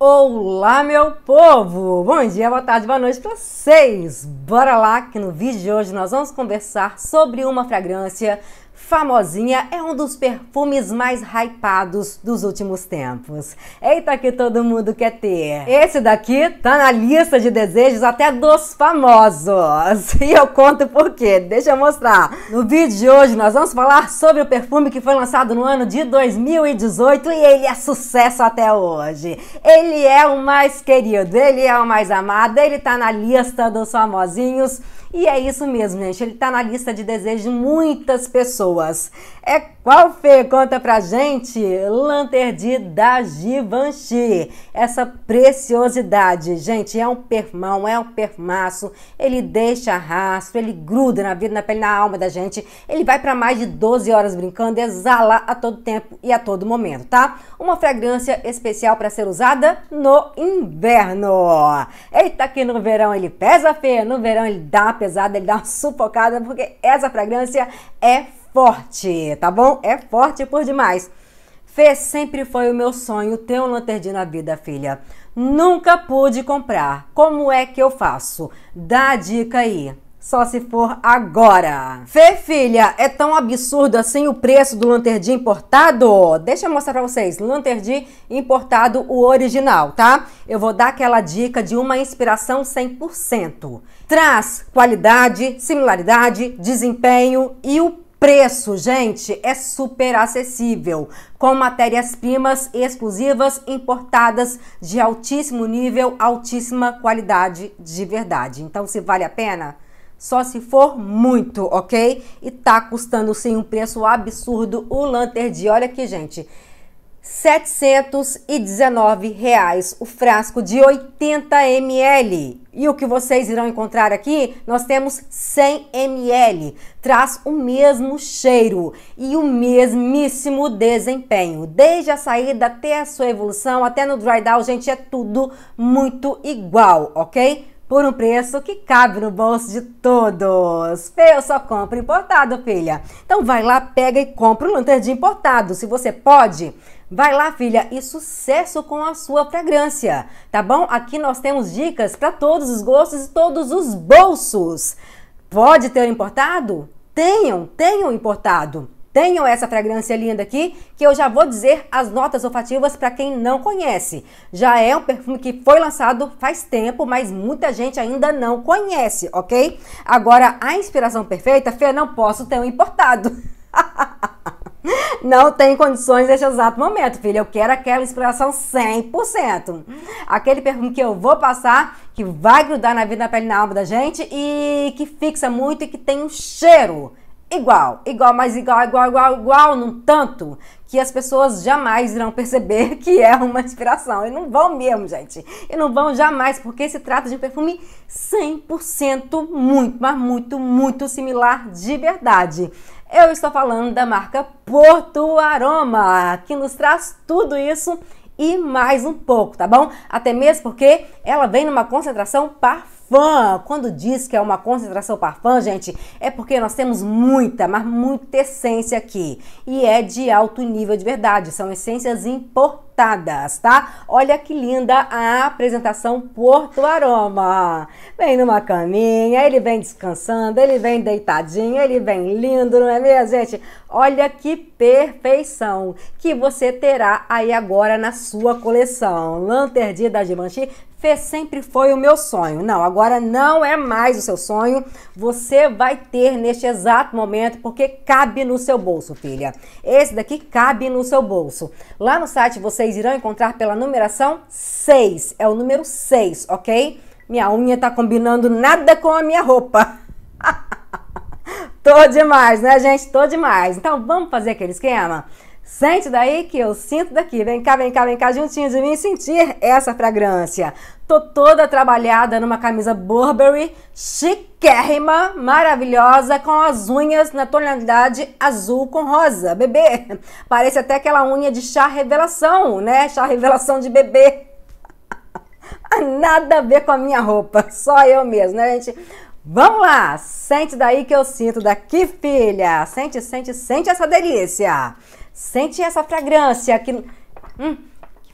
Olá, meu povo! Bom dia, boa tarde, boa noite para vocês! Bora lá que no vídeo de hoje nós vamos conversar sobre uma fragrância Famosinha é um dos perfumes mais hypados dos últimos tempos. Eita que todo mundo quer ter. Esse daqui tá na lista de desejos até dos famosos. E eu conto por quê. Deixa eu mostrar. No vídeo de hoje nós vamos falar sobre o perfume que foi lançado no ano de 2018 e ele é sucesso até hoje. Ele é o mais querido, ele é o mais amado, ele tá na lista dos famosinhos e é isso mesmo, gente. Ele está na lista de desejos de muitas pessoas. É qual, Fê? Conta pra gente. Lanterdi da Givenchy. Essa preciosidade, gente, é um permão, é um permaço. Ele deixa rastro, ele gruda na vida, na pele, na alma da gente. Ele vai para mais de 12 horas brincando, exala a todo tempo e a todo momento, tá? Uma fragrância especial para ser usada no inverno. Eita, que no verão ele pesa, Fê. No verão ele dá uma pesada, ele dá uma sufocada, porque essa fragrância é forte, tá bom? É forte por demais. Fê, sempre foi o meu sonho ter um Lanterdi na vida, filha. Nunca pude comprar. Como é que eu faço? Dá a dica aí. Só se for agora. Fê, filha, é tão absurdo assim o preço do Lanterdi importado? Deixa eu mostrar pra vocês. Lanterdi importado, o original, tá? Eu vou dar aquela dica de uma inspiração 100%. Traz qualidade, similaridade, desempenho e o preço, gente, é super acessível, com matérias-primas exclusivas importadas de altíssimo nível, altíssima qualidade de verdade. Então, se vale a pena, só se for muito, ok? E tá custando sim um preço absurdo o Lanterdi. Olha aqui, gente. 719 reais o frasco de 80 ml. E o que vocês irão encontrar aqui, nós temos 100 ml. Traz o mesmo cheiro e o mesmíssimo desempenho. Desde a saída até a sua evolução, até no dry down, gente, é tudo muito igual, ok? por um preço que cabe no bolso de todos. Eu só compro importado, filha. Então vai lá, pega e compra um lanterna de importado, se você pode. Vai lá, filha, e sucesso com a sua fragrância, tá bom? Aqui nós temos dicas para todos os gostos e todos os bolsos. Pode ter importado? Tenham, tenham importado tenham essa fragrância linda aqui, que eu já vou dizer as notas olfativas para quem não conhece. Já é um perfume que foi lançado faz tempo, mas muita gente ainda não conhece, ok? Agora, a inspiração perfeita, Fê, não posso ter um importado. não tem condições neste exato momento, filha. Eu quero aquela inspiração 100%. Aquele perfume que eu vou passar, que vai grudar na vida, na pele, na alma da gente e que fixa muito e que tem um cheiro igual, igual, mas igual, igual, igual, igual, num tanto que as pessoas jamais irão perceber que é uma inspiração. E não vão mesmo, gente. E não vão jamais, porque se trata de um perfume 100% muito, mas muito, muito similar de verdade. Eu estou falando da marca Porto Aroma, que nos traz tudo isso e mais um pouco, tá bom? Até mesmo porque ela vem numa concentração parfumada Parfum. Quando diz que é uma concentração Parfum, gente, é porque nós temos muita, mas muita essência aqui. E é de alto nível de verdade. São essências importadas, tá? Olha que linda a apresentação Porto Aroma. Vem numa caminha, ele vem descansando, ele vem deitadinho, ele vem lindo, não é mesmo, gente? Olha que perfeição que você terá aí agora na sua coleção. Lanterdia da Givenchy Fê, sempre foi o meu sonho. Não, agora não é mais o seu sonho. Você vai ter neste exato momento, porque cabe no seu bolso, filha. Esse daqui cabe no seu bolso. Lá no site vocês irão encontrar pela numeração 6. É o número 6, ok? Minha unha tá combinando nada com a minha roupa. Tô demais, né, gente? Tô demais. Então vamos fazer aquele esquema? Sente daí que eu sinto daqui. Vem cá, vem cá, vem cá, juntinho de mim sentir essa fragrância. Tô toda trabalhada numa camisa Burberry, chiquérrima, maravilhosa, com as unhas na tonalidade azul com rosa. Bebê, parece até aquela unha de chá revelação, né? Chá revelação de bebê. Ah, nada a ver com a minha roupa, só eu mesmo, né, gente? Vamos lá, sente daí que eu sinto daqui, filha. Sente, sente, sente essa delícia. Sente essa fragrância que hum,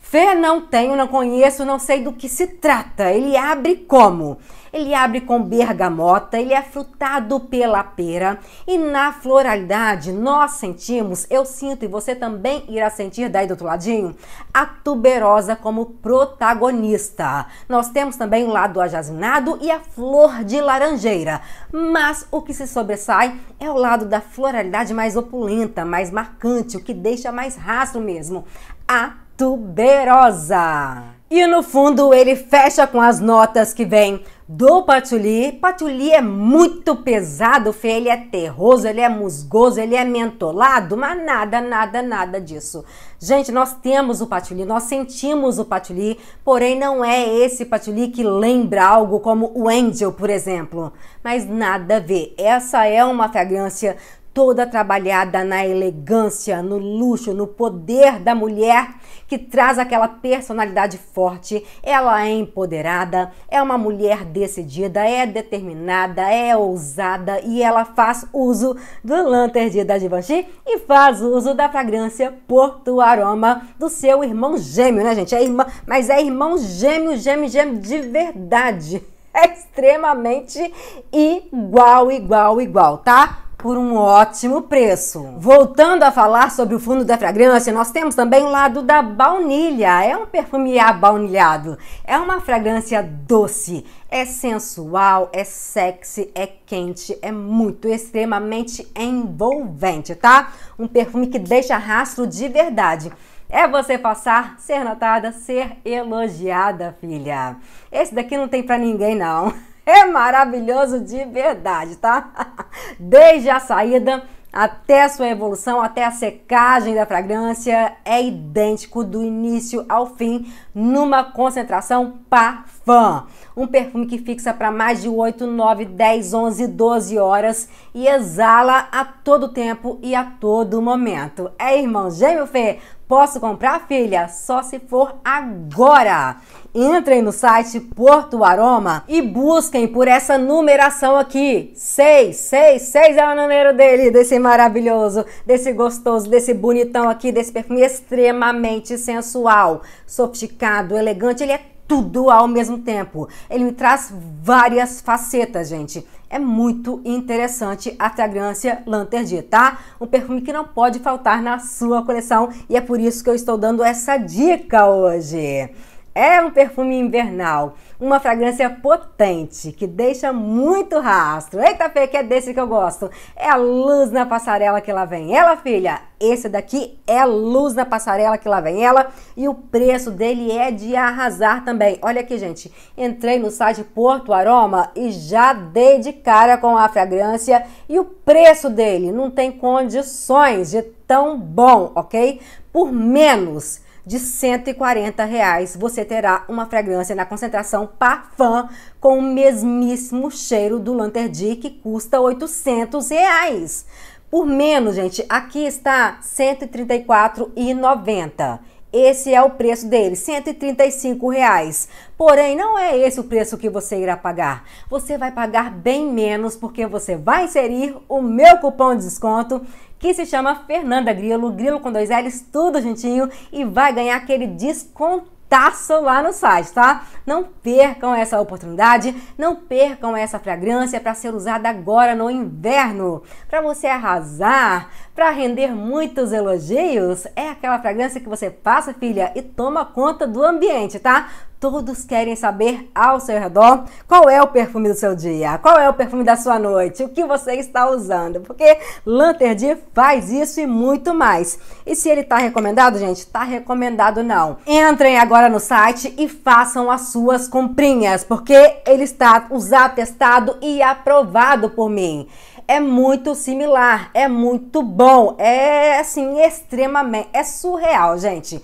fé não tenho, não conheço, não sei do que se trata. Ele abre como? ele abre com bergamota, ele é frutado pela pera e na floralidade nós sentimos, eu sinto e você também irá sentir daí do outro ladinho, a tuberosa como protagonista. Nós temos também o lado ajazinado e a flor de laranjeira, mas o que se sobressai é o lado da floralidade mais opulenta, mais marcante, o que deixa mais rastro mesmo. A tuberosa. E no fundo ele fecha com as notas que vem do patchouli. Patchouli é muito pesado, Fê. Ele é terroso, ele é musgoso, ele é mentolado, mas nada, nada, nada disso. Gente, nós temos o patchouli, nós sentimos o patchouli, porém não é esse patchouli que lembra algo como o Angel, por exemplo. Mas nada a ver. Essa é uma fragrância toda trabalhada na elegância, no luxo, no poder da mulher que traz aquela personalidade forte. Ela é empoderada, é uma mulher decidida, é determinada, é ousada e ela faz uso do Lanterdi da Givenchy e faz uso da fragrância Porto Aroma do seu irmão gêmeo, né, gente? É irmã, mas é irmão gêmeo, gêmeo, gêmeo de verdade. É extremamente igual, igual, igual, tá? por um ótimo preço. Voltando a falar sobre o fundo da fragrância, nós temos também o lado da baunilha. É um perfume abaunilhado. É uma fragrância doce, é sensual, é sexy, é quente, é muito extremamente envolvente, tá? Um perfume que deixa rastro de verdade é você passar, ser notada, ser elogiada, filha. Esse daqui não tem para ninguém não. é maravilhoso de verdade, tá? Desde a saída até a sua evolução, até a secagem da fragrância, é idêntico do início ao fim, numa concentração parfum. Um perfume que fixa para mais de 8, 9, 10, 11, 12 horas e exala a todo tempo e a todo momento. É, irmão gêmeo Fê? Posso comprar, filha? Só se for agora! Entrem no site Porto Aroma e busquem por essa numeração aqui. 6, 6, 6 é o número dele, desse maravilhoso, desse gostoso, desse bonitão aqui, desse perfume extremamente sensual, sofisticado, elegante. Ele é tudo ao mesmo tempo. Ele me traz várias facetas, gente. É muito interessante a fragrância Lanterdi, tá? Um perfume que não pode faltar na sua coleção e é por isso que eu estou dando essa dica hoje. É um perfume invernal, uma fragrância potente que deixa muito rastro. Eita, Fê, que é desse que eu gosto. É a luz na passarela que lá vem ela, filha. Esse daqui é luz na passarela que lá vem ela e o preço dele é de arrasar também. Olha aqui, gente. Entrei no site Porto Aroma e já dei de cara com a fragrância e o preço dele não tem condições de tão bom, ok? Por menos de 140 reais, você terá uma fragrância na concentração Parfum com o mesmíssimo cheiro do Lanterdi que custa 800 reais. Por menos, gente, aqui está 134,90. Esse é o preço dele, 135 reais. Porém, não é esse o preço que você irá pagar. Você vai pagar bem menos porque você vai inserir o meu cupom de desconto que se chama Fernanda Grilo, Grilo com dois L's, tudo juntinho, e vai ganhar aquele desconto descontaço lá no site, tá? Não percam essa oportunidade, não percam essa fragrância para ser usada agora no inverno. Para você arrasar, para render muitos elogios, é aquela fragrância que você passa, filha, e toma conta do ambiente, tá? Todos querem saber ao seu redor qual é o perfume do seu dia, qual é o perfume da sua noite, o que você está usando, porque Lanterdi faz isso e muito mais. E se ele está recomendado, gente, está recomendado não. Entrem agora no site e façam as suas comprinhas, porque ele está usado, testado e aprovado por mim é muito similar, é muito bom, é assim, extremamente, é surreal, gente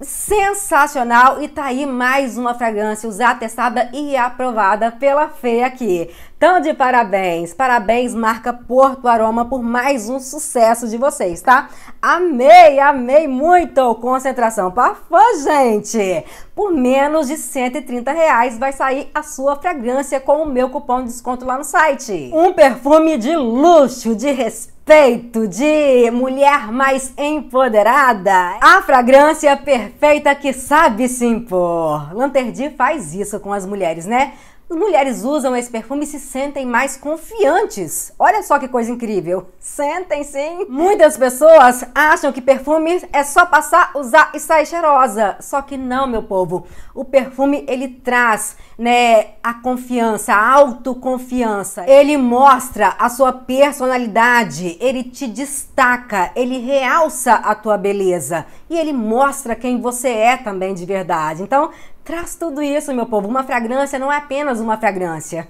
sensacional e tá aí mais uma fragrância usada, testada e aprovada pela Fê aqui. Tão de parabéns, parabéns marca Porto Aroma por mais um sucesso de vocês, tá? Amei, amei muito! Concentração para fã, gente! Por menos de 130 reais vai sair a sua fragrância com o meu cupom de desconto lá no site. Um perfume de luxo, de respeito conceito de mulher mais empoderada, a fragrância perfeita que sabe se impor. Lanterdi faz isso com as mulheres, né? As mulheres usam esse perfume e se sentem mais confiantes. Olha só que coisa incrível. Sentem sim. Muitas pessoas acham que perfume é só passar, usar e sair cheirosa. Só que não, meu povo. O perfume ele traz, né, a confiança, a autoconfiança. Ele mostra a sua personalidade, ele te destaca, ele realça a tua beleza e ele mostra quem você é também de verdade. Então, Traz tudo isso, meu povo. Uma fragrância não é apenas uma fragrância.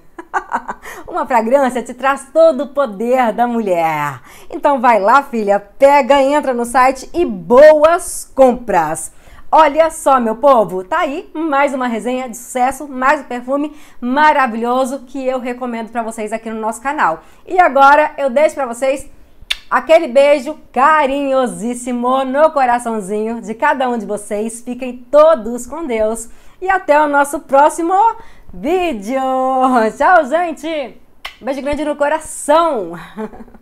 uma fragrância te traz todo o poder da mulher. Então vai lá, filha, pega, entra no site e boas compras. Olha só, meu povo, tá aí mais uma resenha de sucesso, mais um perfume maravilhoso que eu recomendo para vocês aqui no nosso canal. E agora eu deixo para vocês aquele beijo carinhosíssimo no coraçãozinho de cada um de vocês. Fiquem todos com Deus e até o nosso próximo vídeo. Tchau, gente! Beijo grande no coração!